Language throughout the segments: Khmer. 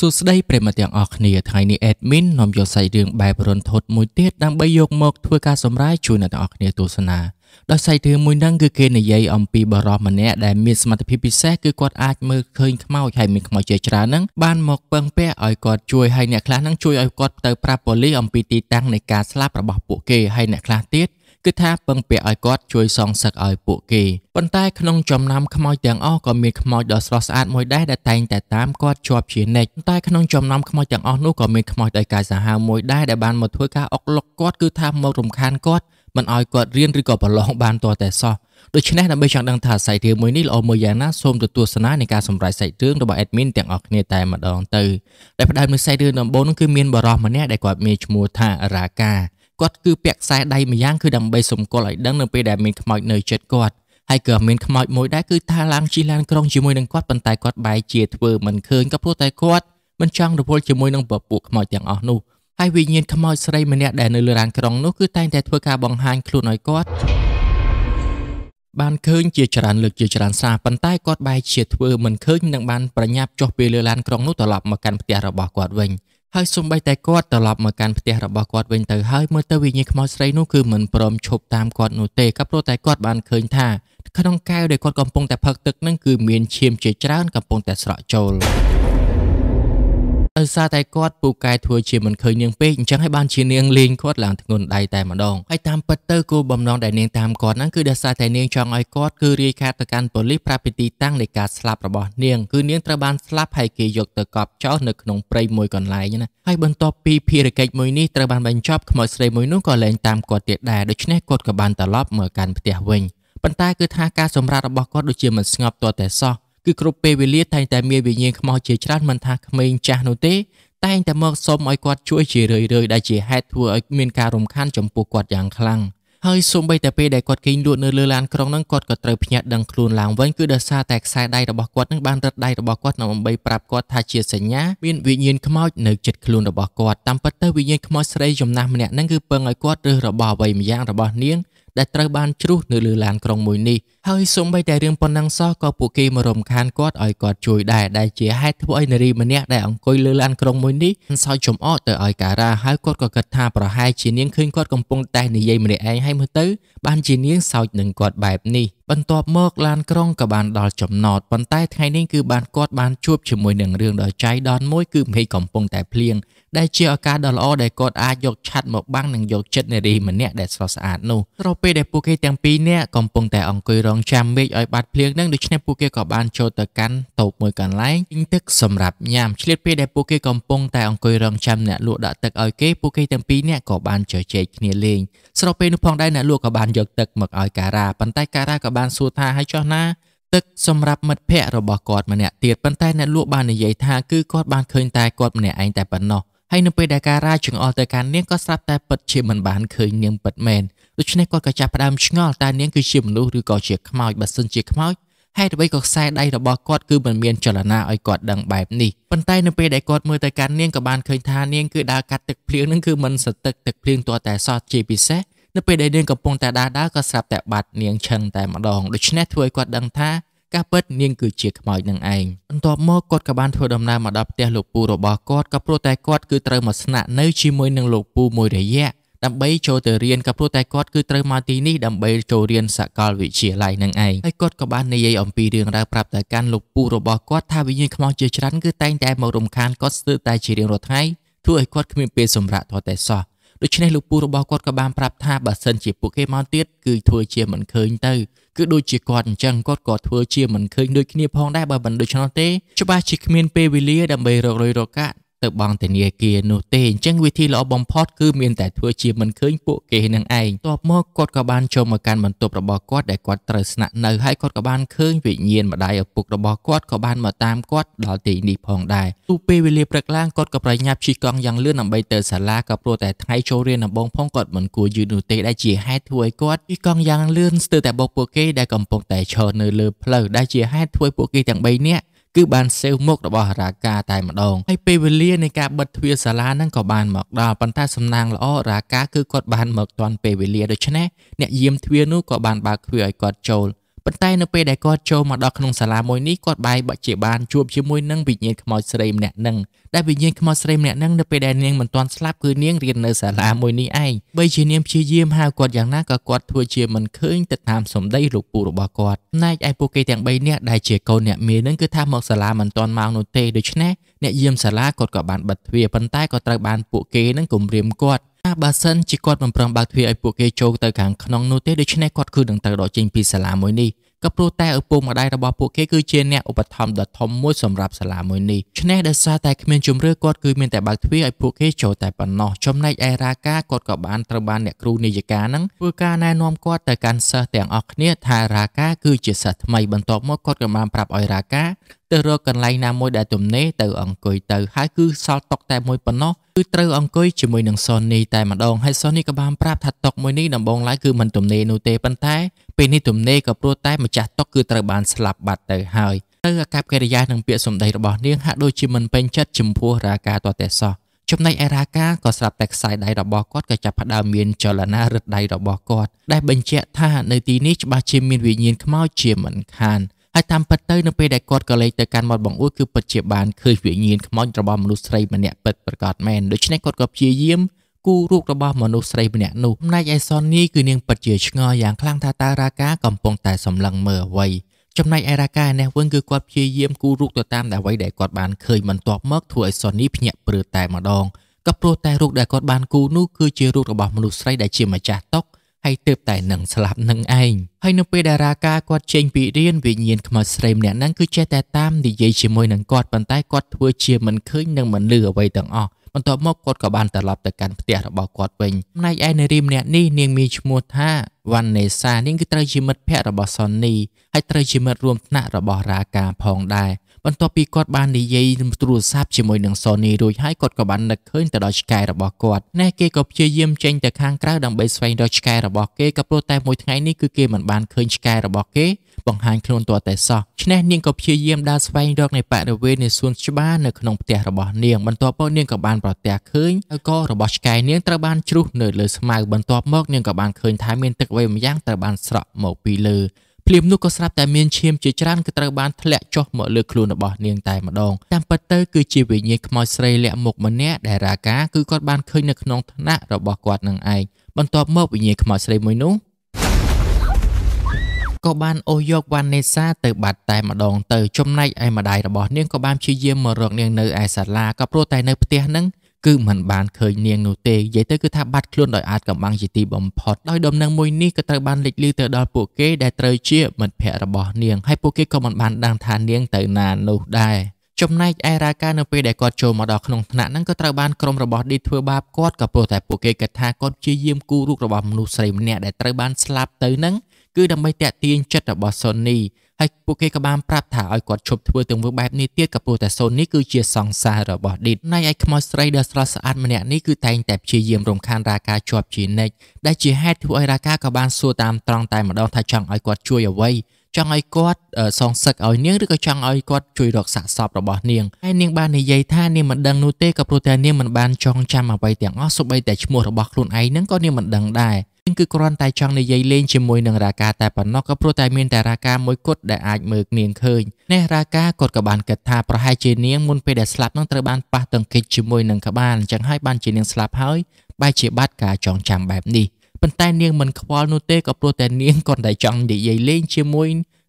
សួស្តីប្រិមត្តទាំងអស់គ្នាថ្ងៃនេះ admin នាំយកសាច់រឿងបែបរន្ធត់មួយទៀតដើម្បីយកមកធ្វើការសម្រាយជូនអ្នកទាំងអស់គ្នាទស្សនាដោយសាច់រឿងមួយហ្នឹងគឺគេនិយាយអំពីបរិសម្នាក់ដែលមានសមត្ថភាពពិសេសគឺគាត់អាចមើលឃើញខ្មោចហើយមានខ្មោចជាច្រើនហ្នឹងបានមកពឹងពាក់ឲ្យគាត់ជួយហើយអ្នកខ្លះហ្នឹងជួយឲ្យគាត់ទៅប្រាប់ប៉ូលីសអំពីទីតាំងនៃការស្លាប់របស់ពួកគេហើយអ្នកខ្លះទៀតគឺថាពឹងពាក់ឲ្យគាត់ជួយសងសឹកឲ្យពួកគេប៉ុន្តែក្នុងចំណោមខ្មោចទាំងអស់ក៏មានខ្មោចដ៏ស្រស់ស្អាតមួយដែរដែលតែងតែតាមគាត់ជាប់ជានិច្ចតែក្នុងចំណោមខ្មោចទាំងអស់នោះក៏មានខ្មោចដោយកាយសាហាវមួយដែរដែលបានមកធ្វើការអុកលុកគាត់គឺថាមករំខានគាត់មិនឲ្យគាត់រៀនឬក៏ប្រឡងបានទាល់តែសោះដូច្នេះដើម្បីចង់ដឹងថាសាច់រឿងមួយនេះល្អមើលយ៉ាងណាសូមទៅទស្សនានៃការសម្រេចសាច់រឿងរបស់ admin ទាំងអស់គ្នាតែម្ដងទៅដែលផ្ដើមនឹងសាច់រឿងដំបូងនោះគឺមានបរិសម្នាក់ដែលគាត់មានឈ្មោះថារាកាគាត់គឺពាក់ខ្សែដៃម្យ៉ាងគឺដើម្បីសម្គាល់ឲ្យដឹងនៅពេលដែលមានខ្មោចនៅជិតគាត់ហើយក៏មានខ្មោចមួយដែរគឺថាឡើងជិះឡានក្រុងជាមួយនឹងគាត់ប៉ុន្តែគាត់បែរជាធ្វើមិនឃើញក៏ព្រោះតែគាត់មិនចង់រវល់ជាមួយនឹងពពួកខ្មោចទាំងអស់នោះហើយវិញ្ញាណខ្មោចស្រីម្នាក់ដែលនៅលើឡានក្រុងនោះគឺតែងតែធ្វើការបង្ហាញខ្លួនឲ្យគាត់បានឃើញជាច្រើនលើកជាច្រើនសារប៉ុន្តែគាត់បែរជាធ្វើមិនឃើញនឹងបានប្រញាប់ចុះពីលើឡានក្រុងនោះត្រឡប់មកកាន់ផ្ទះរបស់គាត់វិញហើយសូម្បីតែគាត់ត្រឡប់មកកាន់ផ្ទះរបស់គាត់វិញទៅហើយមើលទៅវិញ្ញាណខ្មោចស្រីនោះគឺមិនព្រមឈប់តាមគាត់នោះទេក៏ព្រោះតែគាត់បានឃើញថាក្នុងកែវដែលគាត់កំពុងតែផឹកទឹកនឹងគឺមានឈាមជាច្រើនកំពុងតែស្រក់ចូល។អើសារតែគាត់ពូកែធ្វើជាមិនឃើញនាងពេកអញ្ចឹងឲ្យបានជានាងលេងគាត់ឡើងធ្ងន់ដៃតែម្ដងហើយតាមពិតទៅគោលបំណងដែលនាងតាមគាត់ហ្នឹងគឺដោយសារតែនាងចង់ឲ្យគាត់គឺរាយការណ៍ទៅកាន់ប៉ូលីសប្រាប់ពីទីតាំងនៃការស្លាប់របស់នាងគឺនាងត្រូវបានស្លាប់ហើយគេយកទៅកប់ចោលនៅក្នុងព្រៃមួយកន្លែងណាហើយបន្ទាប់ពីភារកិច្ចមួយនេះត្រូវបានបញ្ចប់ខ្មោចស្រីមួយនោះក៏លែងតាមគាត់ទៀតដែរដូច្នេះគាត់ក៏បានត្រឡប់មកកាន់ផ្ទះវិញប៉ុន្តែគឺថាការសម្រាប់របស់គាត់ដូចជាមិនស្ងប់ទាល់តែសោះគឺគ្រប់ពេលវេលាតែងតែមានវិញ្ញាណខ្មោចជាច្រើនមិនថាក្មេងចាស់នោះទេតែងតែមកសុំឲ្យគាត់ជួយជារឿយៗដែលជាហេតុធ្វើឲ្យមានការរំខានចំពោះគាត់យ៉ាងខ្លាំងហើយសូម្បីតែពេលដែលគាត់គេងលក់នៅលើឡានក្រុងហ្នឹងគាត់ក៏ត្រូវភ្ញាក់ដឹងខ្លួនឡើងវិញគឺដោយសារតែខ្សែដៃរបស់គាត់នឹងបានរឹតដៃរបស់គាត់ដើម្បីប្រាប់គាត់ថាជាសញ្ញាមានវិញ្ញាណខ្មោចនៅជិតខ្លួនរបស់គាត់តាមពិតទៅវិញ្ញាណខ្មោចស្រីចំណាស់ម្នាក់ហ្នឹងគឺពឹងឲ្យគាត់រើសរបស់អ្វីម្យ៉ាងរបស់នាងដែលត្រូវបានជ្រុះនៅលើឡានក្រុងមួយនេះហើយសូម្បីតែរឿងប៉ុណ្ណឹងសោះក៏ពួកគេមករំខានគាត់ឲ្យគាត់ជួយដែរដែលជាហេតុធ្វើឲ្យនារីម្នាក់ដែលអង្គុយលើឡានក្រុងមួយនេះសោយចំអកទៅឲ្យការ៉ាហើយគាត់ក៏គិតថាប្រហែលជានាងឃើញគាត់កំពុងតែនិយាយម្នាក់ឯងហើយមើលទៅបានជានាងសោយនឹងគាត់បែបនេះបន្ទាប់មកឡានក្រុងក៏បានដល់ចំណតប៉ុន្តែថ្ងៃនេះគឺបានគាត់បានជួបជាមួយនឹងរឿងដ៏ចៃដន្យមួយគឺមេឃកំពុងតែភ្លៀងដែលជាឱកាសដ៏ល្អដែលគាត់អាចយកឆ័ត្រមកបាំងនិងយកចិត្តនារីម្នាក់ដែលស្រស់ស្អាតនោះត្រពេលដែលពួកគេទាំងពីរនាក់កំពុងតែអង្គុយរងចាំមេឃឲ្យបាត់ភ្លៀងនឹងដូច្នេះពួកគេក៏បានចូលទៅកាន់តូបមួយកន្លែងទិញទឹកសម្រាប់ញ៉ាំឆ្លៀតពេលដែលពួកគេកំពុងតែអង្គុយរងចាំអ្នកលក់ដាក់ទឹកឲ្យគេពួកគេទាំងពីរនាក់ក៏បានជជែកគ្នាលេងស្របពេលនោះផងដែរអ្នកលក់ក៏បានយកទឹកមកឲ្យការ៉ាប៉ុន្តែការ៉ាក៏បានសួរថាហើយចុះណា ទឹកសម្រាប់មិត្តភ័ក្តិរបស់គាត់ម្នាក់ទៀតប៉ុន្តែអ្នកលក់បាននិយាយថាគឺគាត់បានឃើញតែគាត់ម្នាក់ឯងតែប៉ុណ្ណោះហើយនៅពេលដែលការរាយចង្អល់ទៅកាន់នាងក៏ស្រាប់តែពិតជាមិនបានឃើញនាងពិតមែនដូច្នេះគាត់ក៏ចាប់ផ្ដើមឆ្ងល់តើនាងគឺជាមនុស្សឬក៏ជាខ្មោចបើសិនជាខ្មោចហេតុអ្វីក៏ខ្សែដៃរបស់គាត់គឺមិនមានចលនាឲ្យគាត់ដឹងបែបនេះប៉ុន្តែនៅពេលដែលគាត់មើលទៅកាន់នាងក៏បានឃើញថានាងគឺដើរកាត់ទឹកភ្លៀងនឹងគឺមិនសទឹកទឹកភ្លៀងទាល់តែសោះជាពិសេសនៅពេលដែលនាងកំពុងតែដើរដើរក៏ស្រាប់តែបាត់នាងឈឹងតែម្ដងដូច្នេះធ្វើឲ្យគាត់ដឹងថាការពិតនាងគឺជាខ្មោចនឹងឯងបន្ទាប់មកគាត់ក៏បានធ្វើដំណើរមកដល់ផ្ទះលោកពូរបស់គាត់ក៏ព្រោះតែគាត់គឺត្រូវមកស្នាក់នៅជាមួយនឹងលោកពូមួយរយៈដើម្បីចូលទៅរៀនក៏ព្រោះតែគាត់គឺត្រូវមកទីនេះដើម្បីចូលរៀនសាកលវិទ្យាល័យនឹងឯងហើយគាត់ក៏បាននិយាយអំពីរឿងរ៉ាវប្រាប់ទៅកាន់លោកពូរបស់គាត់ថាវិញ្ញាណខ្មោចជាច្រើនគឺតែងតែមករំខានគាត់ស្ទើរតែជារៀងរាល់ថ្ងៃធ្វើឲ្យគាត់គ្មានពេលសម្រាកទាល់តែសោះដូច្នេះលោកពូរបស់គាត់ក៏បានប្រាប់ថាបើសិនជាពួកគេមកទៀតគឺធ្វើជាមិនឃើញទៅគឺដូចជាគាត់អញ្ចឹងគាត់ក៏ធ្វើជាមិនឃើញដូចគ្នាផងដែរបើមិនដូច្នោះទេច្បាស់ជាគ្មានពេលវេលាដើម្បីរកលុយរកកាក់ទៅបង់ធនាគារនោះទេអញ្ចឹងវិធីល្អបំផុតគឺមានតែធ្វើជាមិនឃើញពួកគេនឹងឯងតបមកគាត់ក៏បានចូលមកកាន់បន្ទប់របស់គាត់ដែលគាត់ត្រូវស្នាក់នៅហើយគាត់ក៏បានឃើញវិញ្ញាណម្ដាយឪពុករបស់គាត់ក៏បានមកតាមគាត់ដល់ទីនេះផងដែរទូពេលវេលាព្រឹកឡើងគាត់ក៏ប្រញាប់ជិះកង់យ៉ាងលឿនដើម្បីទៅសាលាក៏ព្រោះតែថ្ងៃចូលរៀនដំបូងផងគាត់មិនគួរយឺតនោះទេដែលជាហេតុធ្វើឲ្យគាត់ជិះកង់យ៉ាងលឿនស្ទើរតែបុកពួកគេដែលកំពុងតែឈរនៅលើផ្លូវដែលជាហេតុធ្វើឲ្យពួកគេទាំង3នាក់គឺបានសេវមុខរបស់រាកាតែម្ដងហើយពេលវេលានៃការបិទទ្វារសាលាហ្នឹងក៏បានមកដល់ប៉ុន្តែសំណាងល្អរាកាគឺគាត់បានមកទាន់ពេលវេលាដូច្នេះអ្នកយាមទ្វារនោះក៏បានបើកទ្វារឲ្យគាត់ចូលប៉ុន្តែនៅពេលដែលគាត់ចូលមកដល់ក្នុងសាលាមួយនេះគាត់បែរជាបានជួបជាមួយនឹងវិញ្ញាណខ្មោចស្រីម្នាក់នឹងដែលវិញ្ញាណខ្មោចស្រីម្នាក់នឹងនៅពេលដែលនាងមិនទាន់ស្លាប់គឺនាងរៀននៅសាលាមួយនេះឯងបីជានាងព្យាយាមហៅគាត់យ៉ាងណាក៏គាត់ធ្វើជាមិនឃើញទៅតាមសម្ដីលោកពូរបស់គាត់ណែកឯពួកគេទាំង3នាក់ដែលជាកូនអ្នកមាននឹងគឺថាមកសាលាមិនទាន់មកនោះទេដូច្នេះអ្នកយាមសាលាគាត់ក៏បានបិទទ្វារប៉ុន្តែក៏ត្រូវបានពួកគេនឹងគំរាមគាត់ថាបើសិនជាគាត់មិនព្រមបើកទ្វារឲ្យពួកគេចូលទៅខាងក្នុងនោះទេដូច្នេះគាត់គឺនឹងត្រូវដកចេញពីសាលាមួយនេះក៏ព្រោះតែឪពុកម្ដាយរបស់ពួកគេគឺជាអ្នកឧបត្ថម្ភដ៏ធំមួយសម្រាប់សាលាមួយនេះឆ្នេះដោយសារតែគ្មានជំរឿគាត់គឺមានតែបើកទ្វារឲ្យពួកគេចូលតែប៉ុណ្ណោះចំណែកឯរាការគាត់ក៏បានត្រូវបានអ្នកគ្រូនាយិកានឹងធ្វើការណែនាំគាត់ទៅកាន់សិស្សទាំងអស់គ្នាថារាការគឺជាសិស្សថ្មីបន្ទាប់មកគាត់ក៏បានប្រាប់ឲ្យរាការទៅរកកន្លែងណាមួយដែលទំនេរទៅអង្គុយទៅហើយគឺសល់តុកតែមួយប៉ុណ្ណោះគឺត្រូវអង្គុយជាមួយនឹងសុននីតែម្ដងហើយសុននីក៏បានប្រាប់ថាតុកមួយនេះដំបូងឡើយគឺមិនទំនេរនោះទេប៉ុន្តែពេលនេះទំនេរក៏ព្រោះតែម្ចាស់តុកគឺត្រូវបានស្លាប់បាត់ទៅហើយទៅអាកប្បកិរិយានិងពាក្យសម្ដីរបស់នាងហាក់ដូចជាមិនពេញចិត្តចំពោះរាការតតែសោះចំណែកឯរាការក៏ស្រាប់តែខ្សែដៃរបស់គាត់ក៏ចាប់ផ្ដើមមានចលនារឹតដៃរបស់គាត់ដែលបញ្ជាក់ថានៅទីនេះច្បាស់ជាមានវិញ្ញាណខ្មោចជាមិនខានហើយតាមពិតទៅនៅពេលដែលគាត់ក៏លេចទៅកាន់មាត់បង្អួចគឺពិតជាបានឃើញវិញ្ញាណខ្មោចរបស់មនុស្សស្រីម្នាក់ពិតប្រាកដមែនដូច្នេះគាត់ក៏ព្យាយាមគូរូបរបស់មនុស្សស្រីម្នាក់នោះចំណែកឯសននីគឺនាងពិតជាឆ្ងល់យ៉ាងខ្លាំងថាតើរាកាកំពុងតែសម្លឹងមើលអ្វី ចំណែកឯរាកានេះវិញគឺគាត់ព្យាយាមគូរូបទៅតាមអ្វីដែលគាត់បានឃើញបន្ទាប់មកធ្វើឲ្យសននីភ្ញាក់ព្រឺតែម្ដងក៏ព្រោះតែរូបដែលគាត់បានគូនោះគឺជារូបរបស់មនុស្សស្រីដែលជាម្ចាស់តុកហើយទើបតែនឹងស្លាប់នឹងឯងហើយនៅពេលដែលរាកាគាត់ចេញពីរៀនវិញ្ញាណខ្មោចស្រីម្នាក់ហ្នឹងគឺចេះតែតាមនិយាយជាមួយនឹងគាត់ប៉ុន្តែគាត់ធ្វើជាមិនឃើញនិងមិនឮអ្វីទាំងអស់បន្ទាប់មកគាត់ក៏បានត្រឡប់ទៅកាន់ផ្ទះរបស់គាត់វិញចំណែកឯនារីម្នាក់នេះនាងមានឈ្មោះថាវ៉ាន់នេសានាងគឺត្រូវជាមិត្តភក្តិរបស់សុននីហើយត្រូវជាមិត្តរួមថ្នាក់របស់រាការផងដែរបន្ទាប់ពីគាត់បាននិយាយទូរស័ព្ទជាមួយនឹងសូនីរួចហើយគាត់ក៏បាននឹកឃើញទៅដល់ឆ្កែរបស់គាត់ណែគេក៏ព្យាយាមចេញទៅខាងក្រៅដើម្បីស្វែងរកឆ្កែរបស់គេក៏ព្រោះតែមួយថ្ងៃនេះគឺគេមិនបានឃើញឆ្កែរបស់គេបង្ហាញខ្លួនទាល់តែសោះឆ្នេះនាងក៏ព្យាយាមដើរស្វែងរកនៅបរិវេណនៃសួនច្បារនៅក្នុងផ្ទះរបស់នាងបន្ទាប់មកនាងក៏បានប្រទះឃើញហើយករបស់ឆ្កែនាងត្រូវបានជ្រុះនៅលើស្មៅបន្ទាប់មកនាងក៏បានឃើញថាមានទឹកអ្វីម្យ៉ាងត្រូវបានស្រក់មកពីលើភ្លាមនោះក៏ស្រាប់តែមានឈាមជាច្រើនគឺត្រូវបានធ្លាក់ចុះមកលើខ្លួនរបស់នាងតែម្ដងតាមពិតទៅគឺជាវិញ្ញាណខ្មោចស្រីលាក់មុខម្នាក់ដែលរាការគឺគាត់បានឃើញនៅក្នុងឋានៈរបស់គាត់នឹងឯងបន្ទាប់មកវិញ្ញាណខ្មោចស្រីមួយនោះក៏បានអូសយកវ៉ានេសាទៅបាត់តែម្ដងទៅចំណែកឯម្ដាយរបស់នាងក៏បានព្យាយាមមករកនាងនៅឯសាលាក៏ព្រោះតែនៅផ្ទះហ្នឹងគឺមិនបានឃើញនាងនោះទេនិយាយទៅគឺថាបាត់ខ្លួនដោយអាចកំបាំងជាទីបំផុតដោយដំណឹងមួយនេះក៏ត្រូវបានលេចលឺទៅដល់ពួកគេដែលត្រូវជាមិត្តភ័ក្តិរបស់នាងហើយពួកគេក៏មិនបានដឹងថានាងទៅណានោះដែរចំណែកឯរាការនៅពេលដែលគាត់ចូលមកដល់ក្នុងថ្នាក់ហ្នឹងក៏ត្រូវបានក្រុមរបស់ឌីធ្វើបាបគាត់ក៏ព្រោះតែពួកគេគិតថាគាត់ព្យាយាមគូររូបរបស់មនុស្សស្រីម្នាក់ដែលត្រូវបានស្លាប់ទៅហ្នឹងគឺដើម្បីតាក់ទាញចិត្តរបស់សុននីហើយពួកគេក៏បានប្រាប់ថាឲ្យគាត់ឈប់ធ្វើទង្វើបែបនេះទៀតក៏ព្រោះតែសូននេះគឺជាសង្សាររបស់ឌីតណៃឯខ្មោចស្រីដ៏ស្រស់ស្អាតម្នាក់នេះគឺតែងតែព្យាយាមរំខានរាការជាប់ជានិច្ចដែលជាហេតុធ្វើឲ្យរាការក៏បានសួរតាមត្រង់តែម្ដងថាចង់ឲ្យគាត់ជួយអ្វីចង់ឲ្យគាត់សងសឹកឲ្យនាងឬក៏ចង់ឲ្យគាត់ជួយរកសាកសពរបស់នាងហើយនាងបាននិយាយថានាងមិនដឹងនោះទេក៏ព្រោះតែនាងមិនបានចងចាំអ្វីទាំងអស់សូម្បីតែឈ្មោះរបស់ខ្លួនឯងហ្នឹងក៏នាងមិនដឹងដែរគឺគ្រាន់តែចង់និយាយលេងជាមួយនឹងរាការតែប៉ុណ្ណោះក៏ព្រោះតែមានតែរាការមួយគត់ដែលអាចមើលនាងឃើញនេះរាការគាត់ក៏បានគិតថាប្រហែលជានាងមុនពេលដែលស្លាប់នឹងត្រូវបានប៉ះទង្គិចជាមួយនឹងក្បាលអញ្ចឹងហើយបានជានាងស្លាប់ហើយបែរជាបាត់ការចងចាំបែបនេះប៉ុន្តែនាងមិនខ្វល់នោះទេក៏ព្រោះតែនាងគាត់តែចង់និយាយលេងជាមួយ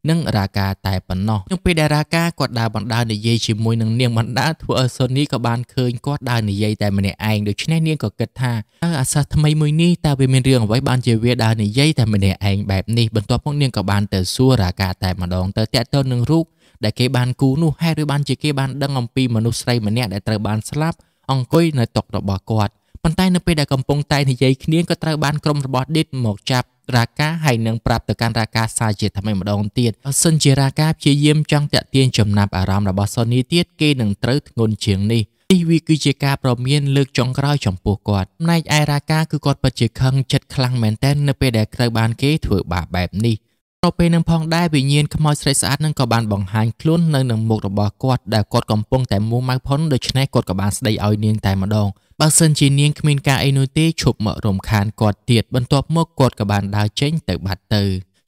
និងរាកាតែប៉ុណ្ណោះក្នុងពេលដែលរាកាគាត់ដើរបណ្ដើរនិយាយជាមួយនឹងនាងបណ្ដើរធ្វើឲ្យសូនីក៏បានឃើញគាត់ដើរនិយាយតែម្នាក់ឯងដូច្នេះនាងក៏គិតថាតើអាសាថ្មីមួយនេះតើវាមានរឿងអ្វីបានជាវាដើរនិយាយតែម្នាក់ឯងបែបនេះបន្ទាប់មកនាងក៏បានទៅសួររាកាតែម្ដងទៅតាក់ទងនឹងរូបដែលគេបានគូនោះហេតុឬបានជាគេបានដឹងអំពីមនុស្សស្រីម្នាក់ដែលត្រូវបានស្លាប់អង្គុយនៅតុរបស់គាត់ប៉ុន្តែនៅពេលដែលកំពុងតែនិយាយគ្នាក៏ត្រូវបានក្រុមរបស់ឌីតមកចាប់រាកាហើយនឹងប្រាប់ទៅកាន់រាកាសាជាថ្មីម្ដងទៀតបើសិនជារាកាព្យាយាមចង់តាក់ទាញចំណាប់អារម្មណ៍របស់សូនីទៀតគេនឹងត្រូវធ្ងន់ជាងនេះនេះវាគឺជាការប្រមានលើកចុងក្រោយចំពោះគាត់ផ្នែកឯរាកាគឺគាត់ពិតជាខឹងចិត្តខ្លាំងមែនទែន នៅពេលដែលត្រូវបានគេធ្វើបាបបែបនេះប្រពេលនឹងផងដែរវិញ្ញាណខ្មោចស្រីស្អាតនឹងក៏បានបង្ហាញខ្លួននៅនឹងមុខរបស់គាត់ដែលគាត់កំពុងតែមួម៉ៅផុនដូច្នេះគាត់ក៏បានស្ដីឲ្យនាងតែម្ដង។បើសិនជានាងគ្មានការអីនោះទេឈប់មករំខានគាត់ទៀតបន្ទាប់មកគាត់ក៏បានដើរចេញទៅបាត់ទៅ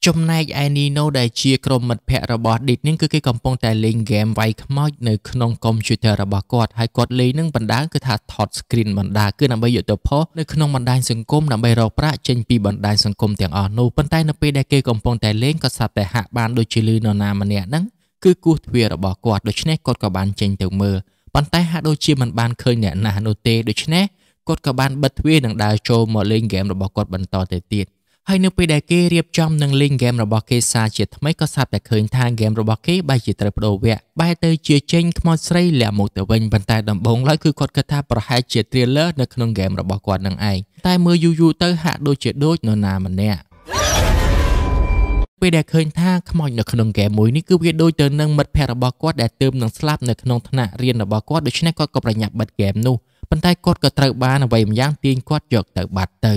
ចំណែកឯនីណូដែលជាក្រុមមិត្តភក្តិរបស់ឌីតនឹងគឺគេកំពុងតែលេងហ្គេមវាយខ្មោចនៅក្នុងកុំព្យូទ័ររបស់គាត់ហើយគាត់លេងនឹងបណ្ដាគឺថាថត screen បណ្ដាគឺដើម្បីយកទៅផុសនៅក្នុងបណ្ដាញសង្គមដើម្បីរកប្រាក់ចេញពីបណ្ដាញសង្គមទាំងអស់នោះប៉ុន្តែនៅពេលដែលគេកំពុងតែលេងក៏ស្រាប់តែហាក់បានដូចជាលឺនរណាម្នាក់ហ្នឹងគឺគូសទ្វាររបស់គាត់ដូច្នេះគាត់ក៏បានចេញទៅមើលប៉ុន្តែហាក់ដូចជាមិនបានឃើញអ្នកណាស់នោះទេដូច្នេះគាត់ក៏បានបិទទ្វារនិងដើរចូលមកលេងហ្គេមរបស់គាត់បន្តទៅទៀតហើយនៅពេលដែលគេរៀបចំនឹងលេងហ្គេមរបស់គេសាជាថ្មីក៏ស្រាប់តែឃើញថាហ្គេមរបស់គេបែរជាត្រូវបដូរវគ្គបែរទៅជាចេញខ្មោចស្រីលាក់មកទៅវិញប៉ុន្តែដំបូងឡើយគឺគាត់គិតថាប្រហែលជា trailer នៅក្នុងហ្គេមរបស់គាត់នឹងឯងតែមើលយូរយូរទៅហាក់ដូចជាដូចនរណាម្នាក់ពេលដែលឃើញថាខ្មោចនៅក្នុងហ្គេមមួយនេះគឺវាដូចទៅនឹងមិត្តភ័ក្តិរបស់គាត់ដែលទើបនឹងស្លាប់នៅក្នុងថ្នាក់រៀនរបស់គាត់ដូច្នេះគាត់ក៏ប្រញាប់បិទហ្គេមនោះប៉ុន្តែគាត់ក៏ត្រូវបានអ្វីម្យ៉ាងទាញគាត់យកទៅបាត់ទៅ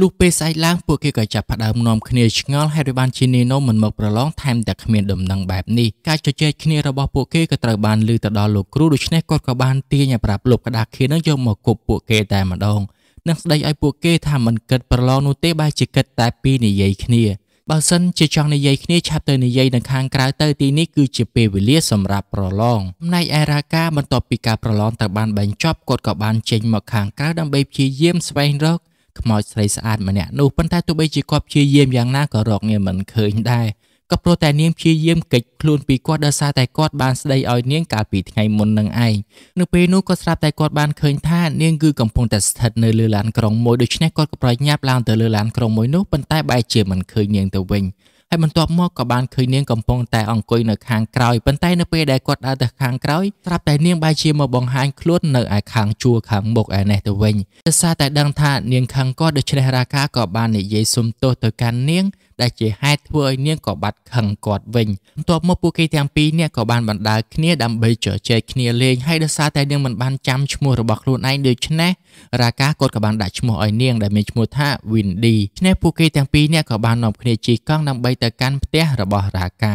លុះពេលស្អែកឡើងពួកគេក៏ចាប់ផ្ដើមនាំគ្នាឆ្ងល់ហើយបានជានីណូមិនមកប្រឡងថែមទាំងគ្មានដំណឹងបែបនេះការជជែកគ្នារបស់ពួកគេក៏ត្រូវបានលើទៅដល់លោកគ្រូដូច្នេះគាត់ក៏បានទាញឲ្យប្រាប់លោកក្តារខៀននឹងយកមកគប់ពួកគេតែម្ដងនឹងស្ដីឲ្យពួកគេថាមិនគិតប្រឡងនោះទេបែរជាគិតតែពីនិយាយគ្នាបើសិនជាចង់និយាយគ្នាឆាប់ទៅនិយាយនៅខាងក្រៅទៅទីនេះគឺជាពេលវេលាសម្រាប់ប្រឡងចំណែកឯរាកាបន្ទាប់ពីការប្រឡងត្រូវបានបែងចប់គាត់ក៏បានចេញមកខាងក្រៅដើម្បីព្យាយាមស្វែងរកខ្មោចស្រីស្អាតម្នាក់នោះប៉ុន្តែទោះបីជាគាត់ព្យាយាមយ៉ាងណាក៏រកងារមិនឃើញដែរក៏ព្រោះតែនាងព្យាយាមគេចខ្លួនពីគាត់ដោយសារតែគាត់បានស្ដីឲ្យនាងកាលពីថ្ងៃមុននឹងឯងនៅពេលនោះក៏ស្រាប់តែគាត់បានឃើញថា នាងគឺកំពុងតែស្ថិតនៅលើឡានក្រុងមួយដូច្នេះគាត់ក៏ប្រញាប់ឡើងទៅលើឡានក្រុងមួយនោះប៉ុន្តែបែរជាមិនឃើញនាងទៅវិញហើយបន្ទាប់មកក៏បានឃើញនាងកំពុងតែអង្គុយនៅ ខាងក្រោយប៉ុន្តែនៅពេលដែលគាត់ដើរទៅខាងក្រោយស្រាប់តែនាងបែរជាមកបង្ហាញខ្លួននៅឯខាងជួរខាងមុខឯនេះទៅវិញដោយសារតែដឹងថានាងខាងគាត់ដូច្នេះរាការក៏បាន និយាយសុំទោសទៅកាន់នាងដែលជាហេតុធ្វើឲ្យនាងក៏បាត់ខឹងគាត់វិញបន្ទាប់មកពួកគេទាំងពីរនាក់ក៏បានបណ្ដើរគ្នាដើម្បីជជែកគ្នាលេងហើយដោយសារតែនាងមិនបានចាំឈ្មោះរបស់ខ្លួនឯងដូច្នេះរាកាគាត់ក៏បានដាក់ឈ្មោះឲ្យនាងដែលមានឈ្មោះថា Windy ឆ្នេះពួកគេទាំងពីរនាក់ក៏បាននាំគ្នាជិះកង់ដើម្បីទៅកាន់ផ្ទះរបស់រាកា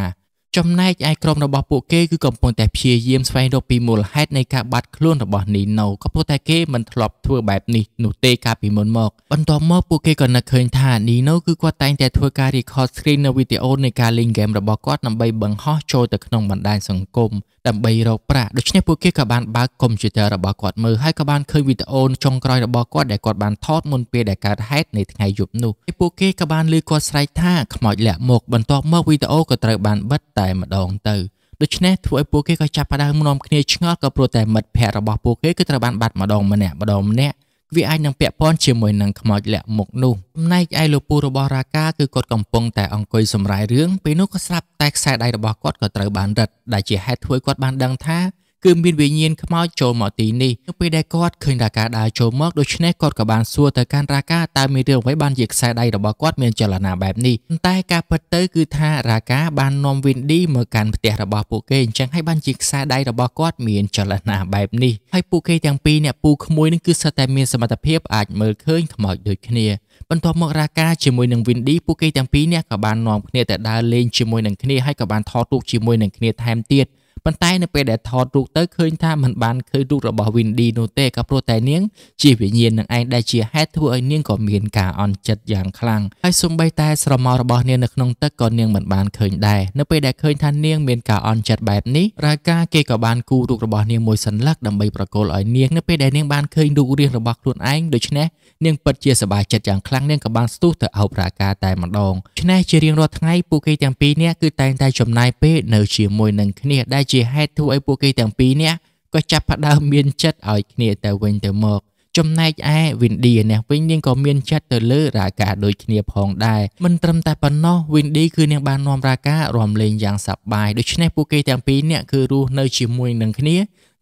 ចំណែកឯក្រុមរបស់ពួកគេគឺកំពុងតែព្យាយាមស្វែងរកពីមូលហេតុនៃការបាត់ខ្លួនរបស់នីណូក៏ប៉ុន្តែគេមិនធ្លាប់ធ្វើបែបនេះនោះទេកាលពីមុនមក បន្ទាប់មកពួកគេក៏នឹកឃើញថានីណូគឺគាត់តែងតែធ្វើការ record screen នៅវីដេអូនៃការលេងហ្គេមរបស់គាត់ដើម្បីបង្ហោះចូលទៅក្នុងបណ្ដាញសង្គមដើម្បីរកប្រាក់ដូច្នេះពួកគេក៏បានបើកកុំព្យូទ័ររបស់គាត់មើលហើយក៏បានឃើញវីដេអូចុងក្រោយរបស់គាត់ដែលគាត់បានថតមុនពេលដែលកើតហេតុនៅថ្ងៃយប់នោះហើយពួកគេក៏បានឮគាត់ស្រែកថាខ្មោចលាក់មុខបន្ទាប់មកវីដេអូក៏ត្រូវបានបិទតែម្ដងទៅដូច្នេះធ្វើឲ្យពួកគេក៏ចាប់ផ្ដើមនាំគ្នាឆ្ងល់ក៏ព្រោះតែមិត្តភ័ក្តិរបស់ពួកគេគឺត្រូវបានបាត់ម្ដងម្នាក់ម្ដងម្នាក់វាអាចនឹងពាក់ព័ន្ធជាមួយនឹងខ្មោចលាក់មុខនោះចំណែកឯលោកពូរបស់រាកាគឺគាត់កំពុងតែអង្គុយសម្រាយរឿងពេលនោះក៏ស្រាប់តែខ្សែដៃរបស់គាត់ក៏ត្រូវបានរឹតដែលជាហេតុធ្វើគាត់បានដឹងថាគឺមានវិញ្ញាណខ្មោចចូលមកទីនេះនៅពេលដែលគាត់ឃើញរាការដើរចូលមកដូច្នេះគាត់ក៏បានសួរទៅកាន់រាការតើមានរឿងអ្វីបានជាខ្សែដៃរបស់គាត់មានចលនាបែបនេះប៉ុន្តែការពិតទៅគឺថារាការបាននាំវិនឌីមកកាន់ផ្ទះរបស់ពួកគេអញ្ចឹងហើយបានជាខ្សែដៃរបស់គាត់មានចលនាបែបនេះហើយពួកគេទាំងពីរអ្នកពូក្មួយនឹងគឺសិតតែមានសមត្ថភាពអាចមើលឃើញខ្មោចដូចគ្នាបន្ទាប់មករាការជាមួយនឹងវិនឌីពួកគេទាំងពីរអ្នកក៏បាននាំគ្នាទៅដើរលេងជាមួយនឹងគ្នាហើយក៏បានថតរូបជាមួយនឹងគ្នាថែមទៀតប៉ុន្តែនៅពេលដែលថតរូបទៅឃើញថាมันបានឃើញរូបរបស់ Windy នោះទេក៏ព្រោះតែនាងជាវិញ្ញាណនឹងឯងដែលជាហេតុធ្វើឲ្យនាងក៏មានការអន់ចិត្តយ៉ាងខ្លាំងហើយសូម្បីតែស្រមោលរបស់នាងនៅក្នុងទឹកក៏នាងមិនបានឃើញដែរនៅពេលដែលឃើញថានាង មានការអន់ចិត្តបែបនេះរាយការគេក៏បានគូរូបរបស់នាងមួយសន្លឹកដើម្បីប្រកល់ឲ្យនាងនៅពេលដែលនាងបានឃើញរូបរាងរបស់ខ្លួនឯងដូច្នេះនាងពិតជាសប្បាយចិត្តយ៉ាងខ្លាំងនាងក៏បានស្ទុះទៅអោបរាការតែម្ដងឆ្នេះជារៀងរាល់ថ្ងៃពួកគេទាំងពីរនាក់គឺតែងតែចំណាយពេលនៅជាមួយនឹងគ្នាដែលជាហេតុធ្វើឲ្យពួកគេទាំងពីរនាក់ក៏ចាប់ផ្ដើមមានចិត្តឲ្យគ្នាទៅវិញទៅមកចំណែកឯវិនឌីនេះវិញនាងក៏មានចិត្តទៅលើរាកាដូចគ្នាផងដែរមិនត្រឹមតែប៉ុណ្ណោះវិនឌីគឺនាងបាននាំរាការំលេងយ៉ាងសប្បាយដូច្នេះពួកគេទាំងពីរនាក់គឺរស់នៅជាមួយនឹងគ្នា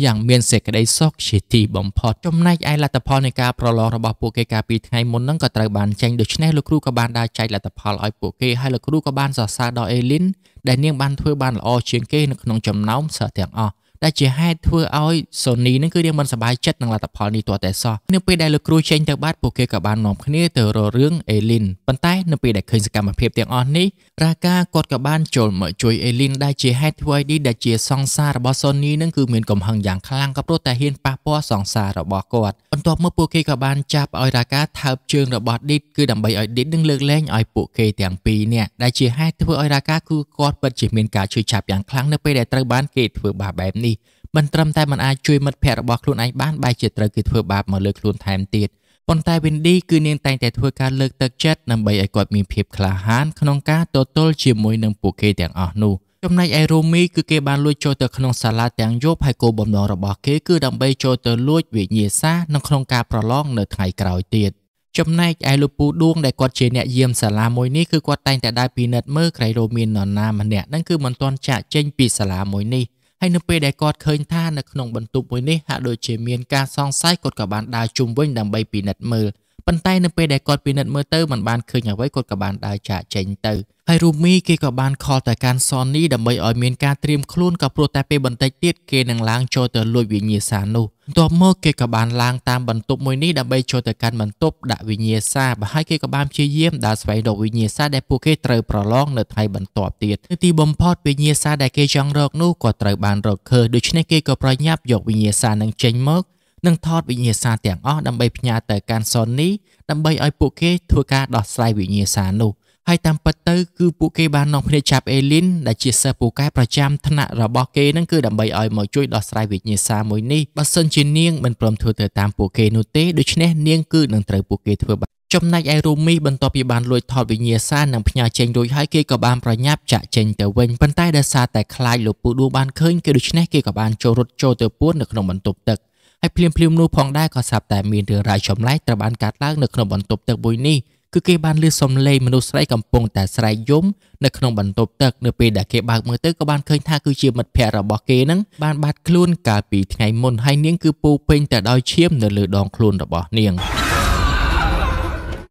យ៉ាងមានសេចក្តីសុខជាទីបំផុតចំណែកឯលទ្ធផលនៃការប្រឡងរបស់ពួកគេកាលពីថ្ងៃមុនហ្នឹងក៏ត្រូវបានចេញដូច្នេះលោកគ្រូក៏បានដើរចែកលទ្ធផលឲ្យពួកគេហើយលោកគ្រូក៏បានសរសើរដល់អេលីនដែលនាងបានធ្វើបានល្អជាងគេនៅក្នុងចំណោមសិស្សទាំងអស់ដែលជាហេតុធ្វើឲ្យ Sony នឹងគឺរៀងមិនសប្បាយចិត្តនឹងលទ្ធផលនេះទាល់តែសោះនៅពេលដែលលោកគ្រូចេញទៅបាត់ពួកគេក៏បាននាំគ្នាទៅរករឿង Elin ប៉ុន្តែនៅពេលដែលឃើញសកម្មភាពទាំងអស់នេះរាកាគាត់ក៏បានចូលមកជួយ Elin ដែលជាហេតុធ្វើឲ្យ D ដែលជាសង្សាររបស់ Sony នឹងគឺមានកំហឹងយ៉ាងខ្លាំងក៏ព្រោះតែហ៊ានប៉ះពាល់សង្សាររបស់គាត់បន្ទាប់មកពួកគេក៏បានចាប់ឲ្យរាកាថើបជើងរបស់ឌីតគឺដើម្បីឲ្យឌីតនឹងលើកលែងឲ្យពួកគេទាំងពីរនាក់ដែលជាហេតុធ្វើឲ្យរាកាគឺគាត់ពិតជាមានការឈឺចាប់យ៉ាងខ្លាំងនៅពេលដែលត្រូវបានគេធ្វើបាបបែបនេះនេះមិនត្រឹមតែមិនអាចជួយមិត្តភ័ក្តិរបស់ខ្លួនឯងបានបែរជាត្រូវគេធ្វើបាបមកលើខ្លួនថែមទៀតប៉ុន្តែ Wendy គឺនាងតែងតែធ្វើការលើកទឹកចិត្តដើម្បីឲ្យគាត់មានភាពក្លាហានក្នុងការទទល់ជាមួយនឹងពួកគេទាំងអស់នោះចំណែកឯ Romy គឺគេបានលួចចូលទៅក្នុងសាលាទាំងយប់ហើយគោលបំណងរបស់គេគឺដើម្បីចូលទៅលួចវិញ្ញាសានៅក្នុងការប្រឡងនៅថ្ងៃក្រោយទៀតចំណែកឯលោកពូដួងដែលគាត់ជាអ្នកយាមសាលាមួយនេះគឺគាត់តែងតែដើរពិនិត្យមើលក្រៃរោមាននរណាម្នាក់ហ្នឹងគឺមិនទាន់ចាក់ចេញពីសាលាមួយនេះហើយនៅពេលដែលគាត់ឃើញថានៅក្នុងបន្ទប់មួយនេះហាក់ដូចជាមានការសង្ស័យគាត់ក៏បានដើរជុំវិញដើម្បីពិនិត្យមើល។ប៉ុន្តែនៅពេលដែលគាត់ពិនិត្យមើលទៅมันបានឃើញអ្វីគាត់ក៏បានដើរចាកចេញទៅហើយរូមីគេក៏បានខលទៅកាន់សននីដើម្បីឲ្យមានការត្រៀមខ្លួនក៏ព្រោះតែពេលបន្តិចទៀតគេនឹងឡើងចូលទៅលួចវិញ្ញាសានោះបន្ទាប់មកគេក៏បានឡើងតាមបន្ទប់មួយនេះដើម្បីចូលទៅកាន់បន្ទប់ដាក់វិញ្ញាសាបើហើយគេក៏បានព្យាយាមដើរស្វែងរកវិញ្ញាសាដែលពួកគេត្រូវប្រឡងនៅថ្ងៃបន្ទាប់ទៀតនៅទីបំផុតវិញ្ញាសាដែលគេចង់រកនោះក៏ត្រូវបានរកឃើញដូច្នេះគេក៏ប្រញាប់យកវិញ្ញាសានឹងចេញមកនិងថតវិញ្ញាសាទាំងអស់ដើម្បីផ្ញើទៅកាន់សុននេះដើម្បីឲ្យពួកគេធ្វើការដោះស្រាយវិញ្ញាសានោះហើយតាមពិតទៅគឺពួកគេបាននាំគ្នាចាប់អេលីនដែលជាសិស្សពូកែប្រចាំថ្នាក់របស់គេនឹងគឺដើម្បីឲ្យមកជួយដោះស្រាយវិញ្ញាសាមួយនេះបើសិនជានាងមិនព្រមធ្វើទៅតាមពួកគេនោះទេដូច្នេះនាងគឺនឹងត្រូវពួកគេធ្វើបាបចំណែកឯរូមីបន្ទាប់ពីបានលួចថតវិញ្ញាសានិងផ្ញើចេញរួចហើយគេក៏បានប្រញាប់ចាក់ចេញទៅវិញប៉ុន្តែដោយសារតែខ្លាចលោកពូឌូបានឃើញគេដូច្នេះគេក៏បានចូលរត់ចូលទៅពួននៅក្នុងបន្ទប់ទឹកហើយភ្លាមភ្លាមនោះផងដែរក៏ស្រាប់តែមានរឿងរ៉ាវចម្លែកត្រូវបានកាត់ឡើងនៅក្នុងបន្ទប់ទឹកមួយនេះគឺគេបានលឺសំឡេងមនុស្សស្រីកំពុងតែស្រែកយំនៅក្នុងបន្ទប់ទឹកនៅពេលដែលគេបើកមើលទៅក៏បានឃើញថាគឺជាមិត្តភ័ក្តិរបស់គេនឹងបានបាត់ខ្លួនកាលពីថ្ងៃមុនហើយនាងគឺពោពេញតែដោយឈាមនៅលើដងខ្លួនរបស់នាង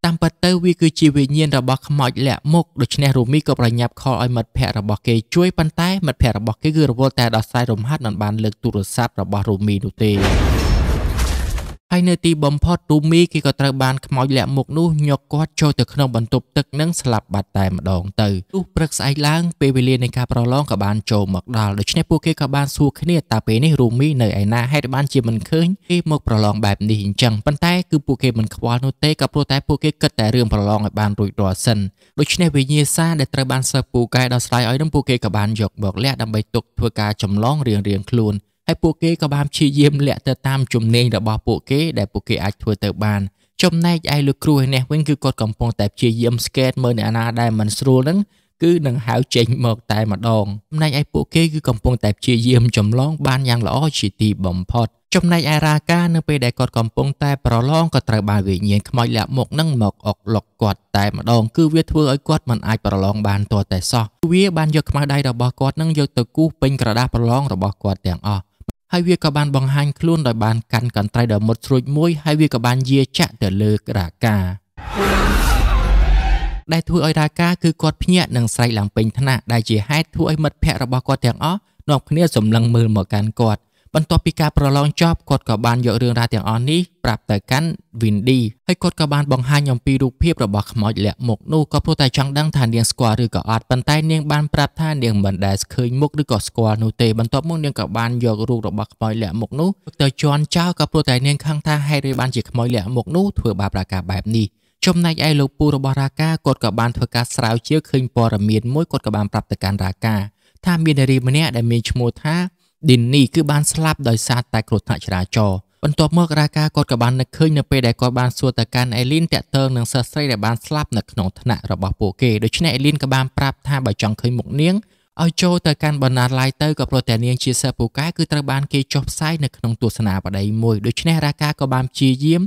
តាមពិតទៅវាគឺជាវិញ្ញាណរបស់ខ្មោចលាក់មុខដូច្នេះរូមីក៏ប្រញាប់ខលឲ្យ មិត្តភ័ក្តិរបស់គេជួយប៉ុន្តែមិត្តភ័ក្តិរបស់គេគឺរវល់តែដោះស្រាយរំហាត់មិនបានលើកទូរស័ព្ទរបស់រូមីនោះទេហើយនៅទីបំផុតទូមីគេក៏ត្រូវបានខ្មោចលាក់មុខនោះញកគាត់ចូលទៅក្នុងបន្ទប់ទឹកនិងស្លាប់បាត់តែម្ដងទៅទោះព្រឹកស្អែកឡើងពេលវេលានៃការប្រឡងក៏បានចូលមកដល់ដូច្នេះពួកគេក៏បានសួរគ្នាតើពេលនេះរូមីនៅឯណាហេតុបានជាមិនឃើញគេមកប្រឡងបែបនេះអញ្ចឹងប៉ុន្តែគឺពួកគេមិនខ្វល់នោះទេក៏ព្រោះតែពួកគេគិតតែរឿងប្រឡងឲ្យបានរួចរាល់សិនដូច្នេះវិញ្ញាសាដែលត្រូវបានសិស្សពូកែដោះស្រាយឲ្យនឹងពួកគេក៏បានយកមកលាក់ដើម្បីទុកធ្វើការចម្លងរៀងៗខ្លួនហើយពួកគេក៏បានព្យាយាមលាក់ទៅតាមជំនាញរបស់ពួកគេដែលពួកគេអាចធ្វើទៅបានចំណែកឯលោកគ្រូឯនេះវិញគឺគាត់កំពុងតែព្យាយាមស្កេតមើលអ្នកណាដែលមិនស្រួលហ្នឹងគឺនឹងហៅចេញមកតែម្ដងចំណែកឯពួកគេគឺកំពុងតែព្យាយាមចម្លងបានយ៉ាងល្អជាទីបំផុតចំណែកឯរាកានៅពេលដែលគាត់កំពុងតែប្រឡងក៏ត្រូវបានវិញ្ញាណខ្មោចលាក់មុខនឹងមកអុកលុកគាត់តែម្ដងគឺវាធ្វើឲ្យគាត់មិនអាចប្រឡងបានទាល់តែសោះវាបានយកខ្មៅដៃរបស់គាត់នឹងយកទៅគូសពេញក្រដាសប្រឡងរបស់គាត់ទាំងអស់ហើយវាក៏បានបង្ហាញខ្លួនដោយបានកាន់កន្ត្រៃដ៏មុតស្រួច មួយហើយវាក៏បានយាចាក់ទៅលើរាកាដែលធ្វើឲ្យរាកាគឺគាត់ភ្ញាក់និងស្រែកឡើងពេញថ្នាក់ដែលជាហេតុធ្វើឲ្យមិត្តភ័ក្តិរបស់គាត់ទាំងអស់នាំគ្នាសម្លឹងមើលមកកាន់គាត់បន្ទាប់ពីការប្រឡងចប់គាត់ក៏បានយករឿងរ៉ាវទាំងអស់នេះប្រាប់ទៅកាន់ Windy ហើយគាត់ក៏បានបង្ហាញអំពីរូបភាពរបស់ខ្មោចលាក់មុខនោះក៏ព្រោះតែចង់ដឹងថានាងស្គាល់ឬក៏អត់ប៉ុន្តែនាងបានប្រាប់ថានាងមិនដែលឃើញមុខឬក៏ស្គាល់នោះទេបន្ទាប់មកនាងក៏បានយករូបរបស់ខ្មោចលាក់មុខនោះទៅជន់ចោលក៏ព្រោះតែនាងខឹងថាហេតុអ្វីបានជាខ្មោចលាក់មុខនោះធ្វើបាបរាការបែបនេះចំណែកឯលោកពូរបស់រាការគាត់ក៏បានធ្វើការស្រាវជ្រាវឃើញព័ត៌មានមួយគាត់ក៏បានប្រាប់ទៅកាន់រាការថាមាននារីម្នាក់ដែលមានឈ្មោះថាឌីននីគឺបានស្លាប់ដោយសារតែគ្រោះថ្នាក់ចរាចរណ៍បន្ទាប់មករ៉ាកាគាត់ក៏បាននឹកឃើញនៅពេលដែលគាត់បានសួរទៅកាន់អេលីនតាក់ទងនឹងសិស្សស្រីដែលបានស្លាប់នៅក្នុងថ្នាក់របស់ពួកគេដូច្នេះអេលីនក៏បានប្រាប់ថាបើចង់ឃើញមុខនាងឲ្យចូលទៅកាន់បណ្ណាល័យទៅក៏ព្រោះតែនាងជាសិស្សពូកែគឺត្រូវបានគេចុះផ្សាយនៅក្នុងទស្សនាបដីមួយដូច្នេះរ៉ាកាក៏បានព្យាយាម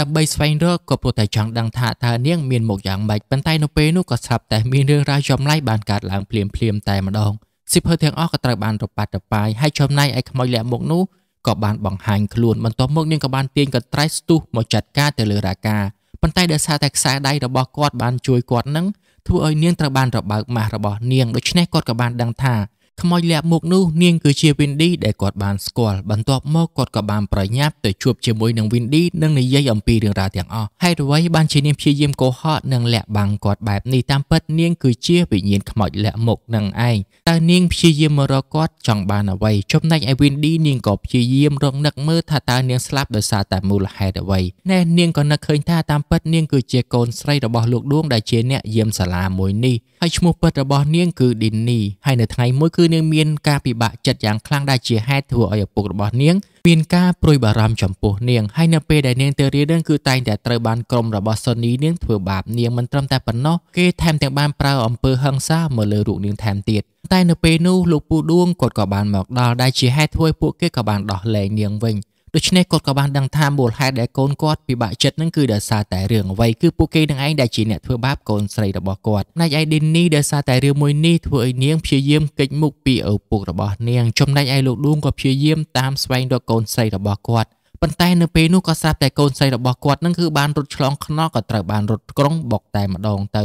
ដើម្បីស្វែងរកក៏ព្រោះតែចង់ដឹងថាតើនាងមានមុខយ៉ាងម៉េចប៉ុន្តែនៅពេលនោះក៏ស្រាប់តែមានរឿងរ៉ាវចំឡៃបានកើតឡើងភ្លាមៗតែម្ដងសិភើទាំងអស់ក៏ត្រូវបានរប៉ាត់រប៉ាយហើយចំណែកឯខ្មោចលាក់មុខនោះក៏បានបង្ហាញខ្លួនបន្ទាប់មកនាងក៏បានទាញកន្ត្រៃស្ទុះមកចាត់ការទៅលើរាការប៉ុន្តែដោយសារតែខ្សែដៃរបស់គាត់បានជួយគាត់នឹងធ្វើឲ្យនាងត្រូវបានរបើកម៉ាស់របស់នាងដូច្នេះគាត់ក៏បានដឹងថាខ្មោចលាក់មុខនោះនាងគឺជាវិនឌីដែលគាត់បានស្គាល់បន្ទាប់មកគាត់ក៏បានប្រញាប់ទៅជួបជាមួយនឹងវិនឌីនិងនិយាយអំពីរឿងរ៉ាវទាំងអស់ហេតុអ្វីបានជានាងព្យាយាមកុហកនិងលាក់បាំងគាត់បែបនេះតាមពិតនាងគឺជាវិញ្ញាណខ្មោចលាក់មុខនឹងឯងតើនាងព្យាយាមមករកគាត់ចង់បានអ្វីចំណែកឯវិនឌីនាងក៏ព្យាយាមរងនឹកមើលថាតើនាងស្លាប់ដោយសារតែមូលហេតុអ្វីណែនាងក៏នឹកឃើញថាតាមពិតនាងគឺជាកូនស្រីរបស់លោកដួងដែលជាអ្នកយាមសាលាមួយនេះហើយឈ្មោះពិតរបស់នាងគឺឌីននីហើយនៅថ្ងៃមួយគឺនាងមានការពិបាកចិត្តយ៉ាងខ្លាំងដែលជាហេតុធ្វើឲ្យឪពុករបស់នាងមានការព្រួយបារម្ភចំពោះនាងហើយនៅពេលដែលនាងទៅរៀននឹងគឺតែងតែត្រូវបានក្រុមរបស់សូនីនាងធ្វើបាប នាងមិនត្រឹមតែប៉ុណ្ណោះគេថែមទាំងបានប្រើអំពើហិង្សាមកលើរូបនាងថែមទៀតតែនៅពេលនោះលោកពូដួងគាត់ក៏បានមកដល់ដែលជាហេតុធ្វើឲ្យពួកគេក៏បានដោះលែងនាងវិញដូច្នេះគាត់ក៏បានដឹងថាមូលហេតុដែលកូនគាត់ពិបាកចិត្តនឹងគឺដោយសារតែរឿងអ្វីគឺពួកគេនឹងឯងដែលជាអ្នកធ្វើបាបកូនស្រីរបស់គាត់ណែឯឌីននេះដោយសារតែរឿងមួយនេះធ្វើឲ្យនាងព្យាយាមគេចមុខពីឪពុករបស់នាងចំណែកឯលោកឌួងក៏ព្យាយាមតាមស្វែងរកកូនស្រីរបស់គាត់ប៉ុន្តែនៅពេលនោះក៏ស្រាប់តែកូនស្រីរបស់គាត់នឹងគឺបានរត់ឆ្លងខ្នល់ក៏ត្រូវបានរត់ក្រុងបុកតែម្ដងទៅ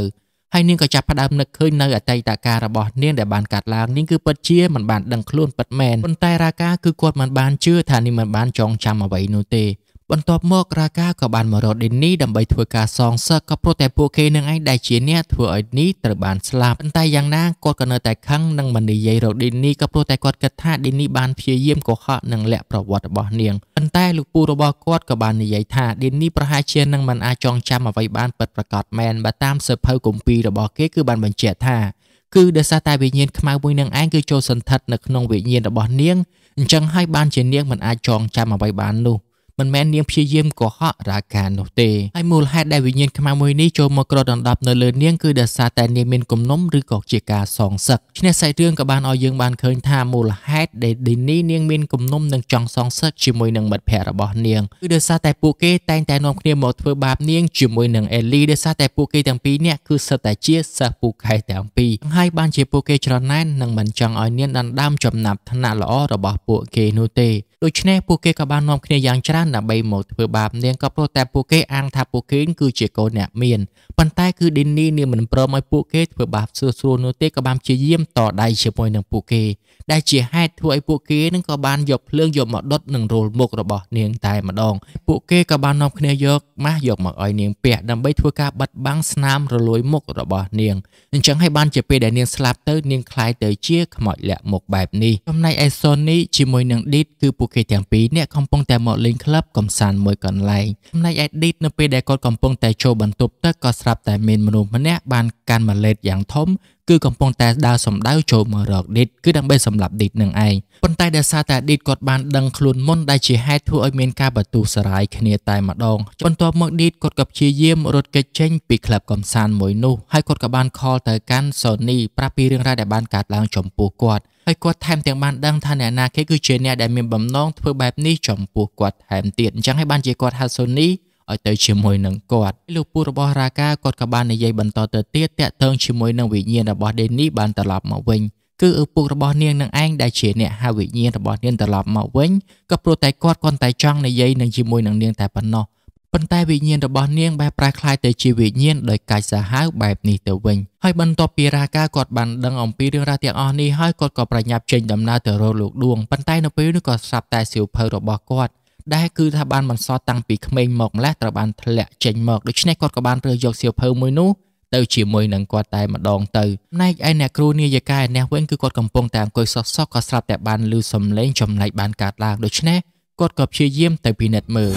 ហើយនាងក៏ចាប់ផ្ដើមនឹកឃើញនៅអតីតកាលរបស់នាងដែលបានកាត់ឡើងនាងគឺពិតជាមិនបានដឹងខ្លួនពិតមែនប៉ុន្តែរាការគឺគាត់មិនបានជឿថានាងមិនបានចងចាំអ្វីនោះទេបន្ទាប់មករាកាក៏បានមករកដេននីដើម្បីធ្វើការសងសឹកក៏ព្រោះតែពួកគេនឹងឯងដែលជាអ្នកធ្វើឲ្យនីត្រូវបានស្លាប់ប៉ុន្តែយ៉ាងណាគាត់ក៏នៅតែខឹងនិងមិននិយាយរកដេននីក៏ព្រោះតែគាត់គិតថាដេននី បានព្យាយាមកុហកនិងលាក់ប្រវត្តិរបស់នាងប៉ុន្តែលោកពូរបស់គាត់ក៏បាននិយាយថាដេននីប្រហែលជានឹងមិនអាចចងចាំអ្វីបានពិតប្រាកដមែនបើតាមសៀវភៅគម្ពីររបស់គេគឺបានបញ្ជាក់ថាគឺដោយសារតែវិញ្ញាណខ្មៅមួយនឹងឯងគឺចូលសន្តិដ្ឋនៅក្នុងវិញ្ញាណរបស់នាងអញ្ចឹងហើយបានជានាងមិនអាចចងចាំអ្វីបាននោះមិនមែននាងព្យាយាមកុហករាការនោះទេហើយមូលហេតុដែលវិញ្ញាណខ្មៅមួយនេះចូលមកក្រដណ្ដប់នៅលើនាងគឺដោយសារតែនាងមានគំនុំឬក៏ជាការសងសឹកឈ្នះសាច់រឿងក៏បានឲ្យយើងបានឃើញថាមូលហេតុដែលឌីនីនាងមានគំនុំនិងចង់សងសឹកជាមួយនឹងមិត្តភ័ក្តិរបស់នាងគឺដោយសារតែពួកគេតែងតែនាំគ្នាមកធ្វើបាបនាងជាមួយនឹងអេលីដោយសារតែពួកគេទាំងពីរនាក់គឺសិតតែជាសិស្សពូកែទាំងពីរហើយបានជាពួកគេច្រណែននិងមិនចង់ឲ្យនាងដណ្ដើមចំណាប់ឋានៈល្អរបស់ពួកគេនោះទេដូច្នេះពួកគេក៏បាននាំគ្នាយ៉ាងច្រើនដើម្បីមកធ្វើបាបនាងក៏ព្រោះតែពួកគេអាងថាពួកគេគឺជាកូនអ្នកមានប៉ុន្តែគឺឌីនីនាងមិនព្រមឲ្យពួកគេធ្វើបាបស្រួលស្រួលនោះទេក៏បានព្យាយាមតដៃជាមួយនឹងពួកគេដែលជាហេតុធ្វើឲ្យពួកគេនឹងក៏បានយកភ្លើងយកមកដុតនឹងរូលមុខរបស់នាងតែម្ដង ពួកគេក៏បាននាំគ្នាយកម៉ាស់យកមកឲ្យនាងពាក់ដើម្បីធ្វើការបិទបាំងស្នាមរលួយមុខរបស់នាងអញ្ចឹងហើយបានជាពេលដែលនាងស្លាប់ទៅនាងคล้ายទៅជាខ្មោចលាក់មុខបែបនេះចំណែកឯសូនីជាមួយនឹងឌីតគឺពួកគេទាំងពីរនាក់កំពុងតែមកលេងក្លឹបកំសាន្តមួយកន្លែងចំណែកឯឌីតនៅពេលដែលគាត់កំពុងតែចូលបន្ទប់ទឹកក៏ស្រាប់តែមានមនុស្សម្នាក់បានកាន់ម៉ាឡេតយ៉ាងធំ គឺកំពុងតែដើរសំដៅចូលមករកឌីតគឺដើម្បីសម្លាប់ឌីតនឹងឯងប៉ុន្តែដោយសារតែឌីតគាត់បានដឹងខ្លួនមុនដែលជាហេតុធ្វើឲ្យមានការបន្ទូសរាយគ្នាតែម្ដងបន្ទាប់មកឌីតគាត់ក៏ព្យាយាមរត់គេចចេញពីក្លឹបកំសាន្តមួយនោះហើយគាត់ក៏បានខលទៅកាន់សូនីប្រាប់ពីរឿងរ៉ាវដែលបានកើតឡើងចំពោះគាត់ហើយគាត់ថែមទាំងបានដឹងថាអ្នកណាគេគឺជាអ្នកដែលមានបំណងធ្វើបែបនេះចំពោះគាត់ថែមទៀតអញ្ចឹងហើយបានជាគាត់ហៅសូនីឲ្យទៅជាមួយនឹងគាត់លោកពូរបស់រាកាគាត់ក៏បាននិយាយបន្តទៅទៀតតាក់ទងជាមួយនឹងវិញ្ញាណរបស់ដេនីបានត្រឡប់មកវិញគឺឪពុករបស់នាងនឹងឯងដែលជាអ្នកហៅវិញ្ញាណរបស់នាងត្រឡប់មកវិញក៏ព្រោះតែគាត់គាត់តែចង់និយាយនឹងជាមួយនឹងនាងតែប៉ុណ្ណោះប៉ុន្តែវិញ្ញាណរបស់នាងបែបប្រែក្លាយទៅជាវិញ្ញាណដោយកាចសាហាវបែបនេះទៅវិញហើយបន្ទាប់ពីរាការគាត់បានដឹងអំពីរឿងរ៉ាវទាំងអស់នេះហើយគាត់ក៏ប្រញាប់ចេញដំណើរទៅរកលោកដួងប៉ុន្តែនៅពេលនោះក៏ស្រាប់តែសៀវភៅរបស់គាត់ដែលគឺថាបានបន្សល់តាំងពីក្មេងមកម្លេះត្រូវបានធ្លាក់ចេញមកដូច្នេះគាត់ក៏បានរើសយកសៀវភៅមួយនោះទៅជាមួយនឹងគាត់តែម្ដងទៅណែកឯអ្នកគ្រូនាយកាឯនេះវិញគឺគាត់កំពុងតែអង្គុយសោះសោះក៏ស្រាប់តែបានលឺសំឡេងចំណែកបានកាត់ឡើងដូច្នេះគាត់ក៏ព្យាយាមទៅពិនិត្យមើល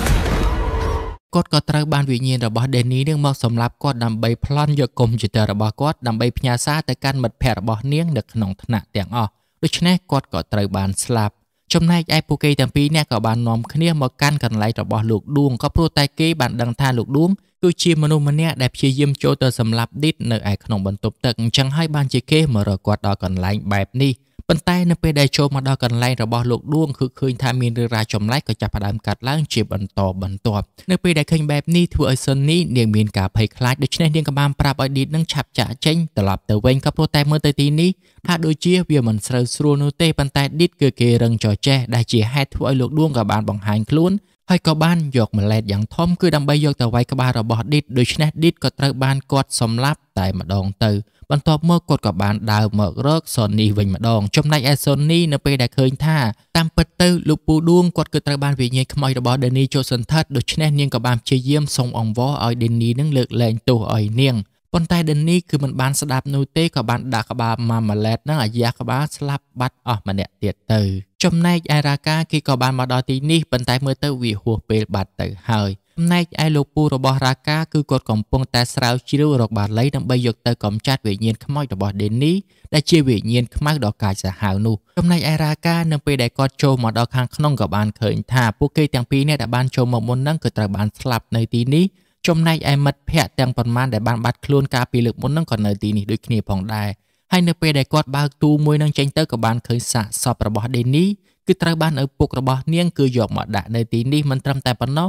គាត់ក៏ត្រូវបានវិញ្ញាណរបស់ដេនីនឹងមកសម្លាប់គាត់ដើម្បីប្លន់យកកុំព្យូទ័ររបស់គាត់ដើម្បីផ្ញើសារទៅកាន់មិត្តភ័ក្តិរបស់នាងនៅក្នុងថ្នាក់ទាំងអស់ដូច្នេះគាត់ក៏ត្រូវបានស្លាប់ចំណែកឯពួកគេទាំងពីរនាក់ក៏បាននាំគ្នាមកកាន់កន្លែងរបស់លោកដួងក៏ព្រោះតែគេបានដឹងថាលោកដួងគឺជាមនុស្សម្នាក់ដែលព្យាយាមចូលទៅសម្លាប់ឌីតនៅឯក្នុងបន្ទប់ទឹកអញ្ចឹងហើយបានជាគេមករកគាត់ដល់កន្លែងបែបនេះប៉ុន្តែនៅពេលដែលចូលមកដល់កន្លែងរបស់លោកដួងគឺឃើញថាមានរឿងរ៉ាវចម្លែកក៏ចាប់ផ្ដើមកាត់ឡើងជាបន្តបន្ទាប់ នៅពេលដែលឃើញបែបនេះធ្វើឲ្យសុននីនាងមានការភ័យខ្លាចដូច្នេះនាងក៏បានប្រាប់ឲ្យឌីតនឹងឆាប់ចាក់ចេញត្រឡប់ទៅវិញក៏ព្រោះតែមើលទៅទីនេះថាដូចជាវាមិនស្រូវស្រួលនោះទេប៉ុន្តែឌីតគឺគេរឹងចចេះដែលជាហេតុធ្វើឲ្យលោកដួងក៏បានបង្ហាញខ្លួនហើយក៏បានយកម្លែតយ៉ាងធំគឺដើម្បីយកទៅវាយក្បាលរបស់ឌីតដូច្នេះឌីតក៏ត្រូវបានគាត់សម្លាប់តែម្ដងទៅ បន្ទាប់មកគាត់ក៏បានដើរមករកសូនីវិញម្ដងចំណែកឯសូនីនៅពេលដែលឃើញថាតាមពិតទៅលោកពូដួងគាត់គឺត្រូវបានវិញ្ញាណខ្មោចរបស់ដេនីចូលសន្ធិដ្ឋដូច្នេះនាងក៏បានព្យាយាមសុំអង្វរឲ្យដេនីនឹងលើកលែងទោសឲ្យនាងប៉ុន្តែដេនីគឺមិនបានស្ដាប់នោះទេក៏បានដាក់ក្បាលម៉ាម៉ាឡេតនឹងអាយ៉ាក្បាលស្លាប់បាត់អស់ម្នាក់ទៀតទៅ ចំណែកឯរាកាគេក៏បានមកដល់ទីនេះប៉ុន្តែមើលទៅវាហួសពេលបាត់ទៅហើយចំណែកឯលោកពូរបស់រាកា គឺគាត់កំពុងតែស្រាវជ្រាវរកបាលីដើម្បីយកទៅកំចាត់វិញ្ញាណខ្មោចរបស់ដេនីដែលជាវិញ្ញាណខ្មៅដ៏កាចសាហាវនោះចំណែកឯរាកានៅពេលដែលគាត់ចូលមកដល់ខាងក្នុងក៏បានឃើញថាពួកគេទាំងពីរនាក់ដែលបានចូលមកមុននឹងក៏ត្រូវបានស្លាប់នៅទីនេះចំណែកឯមិត្តភ័ក្តិទាំងប៉ុន្មានដែលបានបាត់ខ្លួនកាលពីលើកមុននឹងក៏នៅទីនេះដូចគ្នាផងដែរហើយនៅពេលដែលគាត់បើកទូមួយនឹងចេញទៅក៏បានឃើញសាកសពរបស់ដេនីគឺត្រូវបានឪពុករបស់នាងគឺយកមកដាក់នៅទីនេះមិនត្រឹមតែប៉ុណ្ណោះ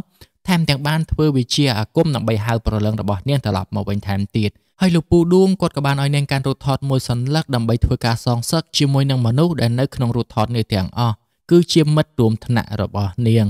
ថែមទាំងបានធ្វើវិជាអាគមដើម្បីហៅប្រលឹងរបស់នាងត្រឡប់មកវិញថែមទៀតហើយលោកពូដួងគាត់ក៏បានឲ្យនាងការរូតថតមួយសន្លឹកដើម្បីធ្វើការសងសឹកជាមួយនឹងមនុស្សដែលនៅក្នុងរូតថតនេះទាំងអស់គឺជាមិត្តរួមថ្នាក់របស់នាង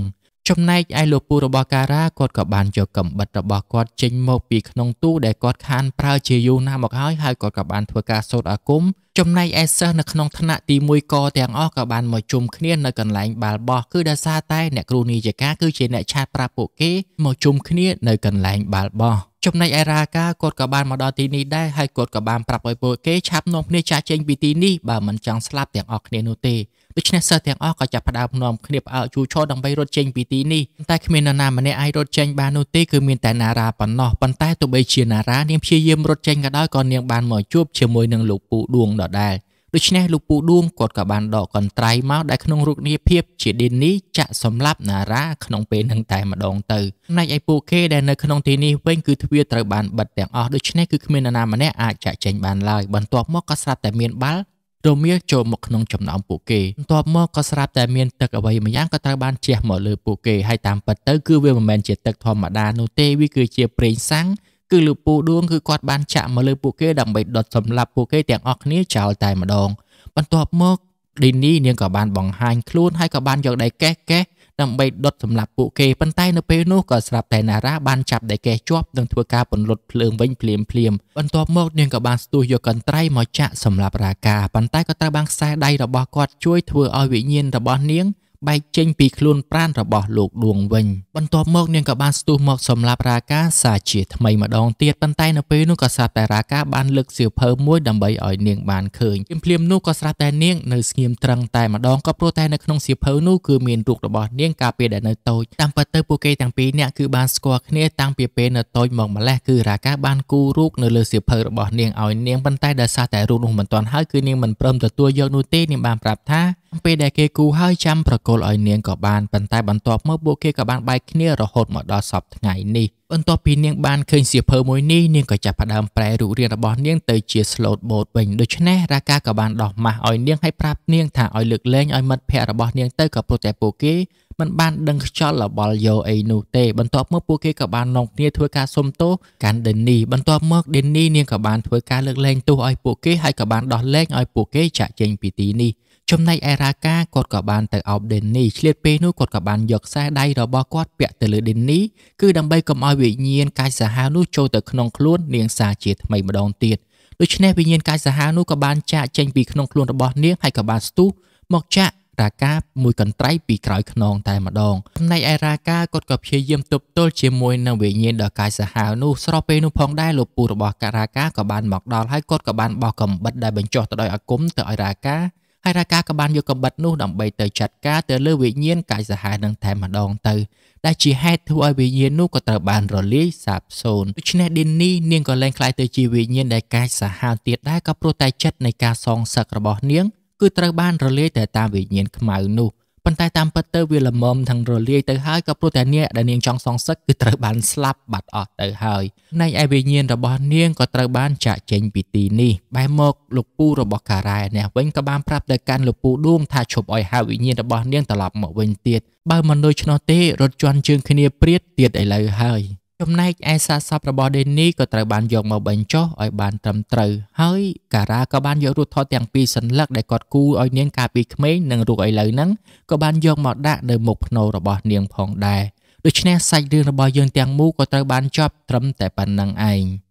ចំណែកឯលោកពូរបស់ការ៉ាគាត់ក៏បានយកកំបិតរបស់គាត់ចេញមកពីក្នុងទូដែលគាត់ខានប្រើជាយូរណាស់មកហើយហើយគាត់ក៏បានធ្វើការសូត្រអាគម ចំណែកឯសិស្សនៅក្នុងថ្នាក់ទី1កទាំងអស់ក៏បានមកជុំគ្នានៅកន្លែងបាល់បោះគឺដោយសារតែអ្នកគ្រូនីយការគឺជាអ្នកឆាតប្រាប់ពួកគេមកជុំគ្នានៅកន្លែងបាល់បោះចំណែកឯរាការគាត់ក៏បានមកដល់ទីនេះដែរហើយគាត់ក៏បានប្រាប់ឲ្យពួកគេឆាប់នាំគ្នាចាក់ចេញពីទីនេះបើមិនចង់ស្លាប់ទាំងអស់គ្នានោះទេដូច្នេះសិស្សទាំងអស់ក៏ចាប់ផ្ដើមនាំគ្នាផ្អើលជួឈរដើម្បីរត់ចេញពីទីនេះតែគ្មាននរណាម្នាក់អាចរត់ចេញបាននោះទេគឺមានតែណារ៉ាប៉ុណ្ណោះប៉ុន្តែទោះបីជាណារ៉ានាងព្យាយាមរត់ចេញក៏ដោយក៏នាងបានមកជួបជាមួយនឹងលោកពូដួងដដែលដូច្នេះលោកពូដួងគាត់ក៏បានដកកន្ត្រៃមកដែលក្នុងរូបនាភាពជាឌីននេះចាក់សម្លាប់ណារ៉ាក្នុងពេលនឹងតែម្ដងទៅចំណែកឯពួកគេដែលនៅក្នុងទីនេះវិញគឺទ្វារត្រូវបានបិទទាំងអស់ដូច្នេះគឺគ្មាននរណាម្នាក់អាចចាក់ចេញបានឡើយបន្ទាប់មកក៏ស្រាប់តែមានបាល់រមៀលចូលមកក្នុងចំណោមពួកគេបន្ទាប់មកក៏ស្រាប់តែមានទឹកអ្វីមួយយ៉ាងក៏ត្រូវបានជះមកលើពួកគេហើយតាមពិតទៅគឺវាមិនមែនជាទឹកធម្មតានោះទេវាគឺជាប្រេងសាំងគឺលោកពូដួងគឺគាត់បានចាក់មកលើពួកគេដើម្បីដុតសម្លាប់ពួកគេទាំងអស់គ្នាចោលតែម្ដង បន្ទាប់មកឌីនីនាងក៏បានបង្ហាញខ្លួនហើយក៏បានយកដៃកេះកេះដើម្បីដុតសម្លាប់ពួកគេប៉ុន្តែនៅពេលនោះក៏ស្រាប់តែណារ៉ាបានចាប់ដែលកេះជាប់និងធ្វើការពន្លត់ភ្លើងវិញភ្លាមភ្លាមបន្ទាប់មកនាងក៏បានស្ទុះយកកន្ត្រៃមកចាក់សម្លាប់រាកាប៉ុន្តែក៏ត្រូវបានខ្សែដៃរបស់គាត់ជួយធ្វើឲ្យវិញ្ញាណរបស់នាងបែកចេញពីខ្លួនប្រាណរបស់លោកឌួងវិញ បន្ទាប់មកនាងក៏បានស្ទុះមកសម្លាប់រាកាសាជាថ្មីម្ដងទៀតប៉ុន្តែនៅពេលនោះក៏ស្រាប់តែរាកាបានលើកសៀវភៅមួយដើម្បីឲ្យនាងបានឃើញភ្លាមៗនោះក៏ស្រាប់តែនាងនៅស្ងៀមត្រឹងតែម្ដងក៏ព្រោះតែនៅក្នុងសៀវភៅនោះគឺមានរូបរបស់នាងកាលពីដែលនៅតូចតាមពិតទៅពួកគេទាំងពីរនាក់គឺបានស្គាល់គ្នាតាំងពីពេលនៅតូចមកម្លេះគឺរាកាបានគូររូបនៅលើសៀវភៅរបស់នាងឲ្យនាងប៉ុន្តែដោយសារតែរូបនោះមិនទាន់ហើយគឺនាងមិនព្រមទទួលយកនោះទេនាងបានប្រាប់ថាពេលដែលគេគូហើយចាំប្រគល់ឲ្យនាងក៏បានប៉ុន្តែបន្ទាប់មកពួកគេក៏បានបែកគ្នារហូតមកដល់សពថ្ងៃនេះបន្ទាប់ពីនាងបានឃើញសៀវភៅមួយនេះនាងក៏ចាប់ផ្ដើមប្រែរូបរាងរបស់នាងទៅជា slot boat វិញដូច្នេះរាកាក៏បានដោះម៉ាស់ឲ្យនាងឲ្យប្រាប់នាងថាឲ្យលើកលែងឲ្យមិត្តភ័ក្តិរបស់នាងទៅក៏ព្រោះតែពួកគេមិនបានដឹងខ្យល់ល្បល់យោអីនោះទេបន្ទាប់មកពួកគេក៏បាននាំគ្នាធ្វើការសុំទោសកាន់ដេនីបន្ទាប់មកដេនីនាងក៏បានធ្វើការលើកលែងទោសឲ្យពួកគេហើយក៏បានដោះលែងឲ្យពួកគេចាក់ចេញពីទីនេះចំណែកឯរ៉ាកាគាត់ក៏បានទៅអោបដេននីឆ្លៀតពេលនោះគាត់ក៏បានយកខ្សែដៃរបស់គាត់ពាក់ទៅលើដេននីគឺដើម្បីកុំឲ្យវិញ្ញាណកាយសាហាវនោះចូលទៅក្នុងខ្លួននាងសាជាថ្មីម្ដងទៀតដូច្នេះវិញ្ញាណកាយសាហាវនោះក៏បានចាកចេញពីក្នុងខ្លួនរបស់នាងហើយក៏បានស្ទុះមកចាក់រាកាមួយកន្ត្រៃពីក្រោយខ្នងតែម្ដងចំណែកឯរាកាគាត់ក៏ព្យាយាមទប់ទល់ជាមួយនឹងវិញ្ញាណដ៏កាយសាហាវនោះស្របពេលនោះផងដែរលោកពូរបស់រាកាក៏បានមកដល់ហើយគាត់ក៏បានបោះកំបិតដែលបញ្ចុះទៅដោយអាគមទៅឲ្យរាកាហើយរាជការក៏បានយកកំបិតនោះដើម្បីទៅចាត់ការទៅលើវិញ្ញាណកាយសាហាវនឹងតែម្ដងទៅ ដែលជាហេតុធ្វើឲ្យវិញ្ញាណនោះក៏ត្រូវបានរលាយសាបសូន្យដូច្នេះឌីននីនាងក៏លែងខ្លាយទៅជាវិញ្ញាណដែលកាយសាហាវទៀតដែរក៏ព្រោះតែចិត្តនៃការសងសឹករបស់នាង គឺត្រូវបានរលាយទៅតាមវិញ្ញាណខ្មៅនោះ។ប៉ុន្តែតាមពិតទៅវាល្មមទាំងរលាយទៅហើយក៏ព្រោះតែអ្នកដែលនាងចង់សងសឹកគឺត្រូវបានស្លាប់បាត់អស់ទៅហើយផ្នែកឯវិញ្ញាណរបស់នាងក៏ត្រូវបានចាក់ចេញពីទីនេះបែរមកលោកពូរបស់ការ៉ែនេះវិញក៏បានប្រាប់ទៅកាន់លោកពូដួងថាឈប់ឲ្យហៅវិញ្ញាណរបស់នាងត្រឡប់មកវិញទៀតបើមិនដូច្នោះទេរត់ជន់ជើងគ្នាព្រាតទៀតឥឡូវហើយចំណែកឯសាកសពរបស់ដេនីក៏ត្រូវបានយកមកបញ្ចុះឲ្យបានត្រឹមត្រូវហើយការ៉ាក៏បានយករូបថតទាំងពីរសន្លឹកដែលគាត់គូរឲ្យនាងកាលពីក្មេងនិងរូបឥឡូវហ្នឹងក៏បានយកមកដាក់នៅមុខភ្នែករបស់នាងផងដែរដូច្នេះសាច់រឿងរបស់យើងទាំងមូលក៏ត្រូវបានចប់ត្រឹមតែប៉ុណ្្នឹងឯង។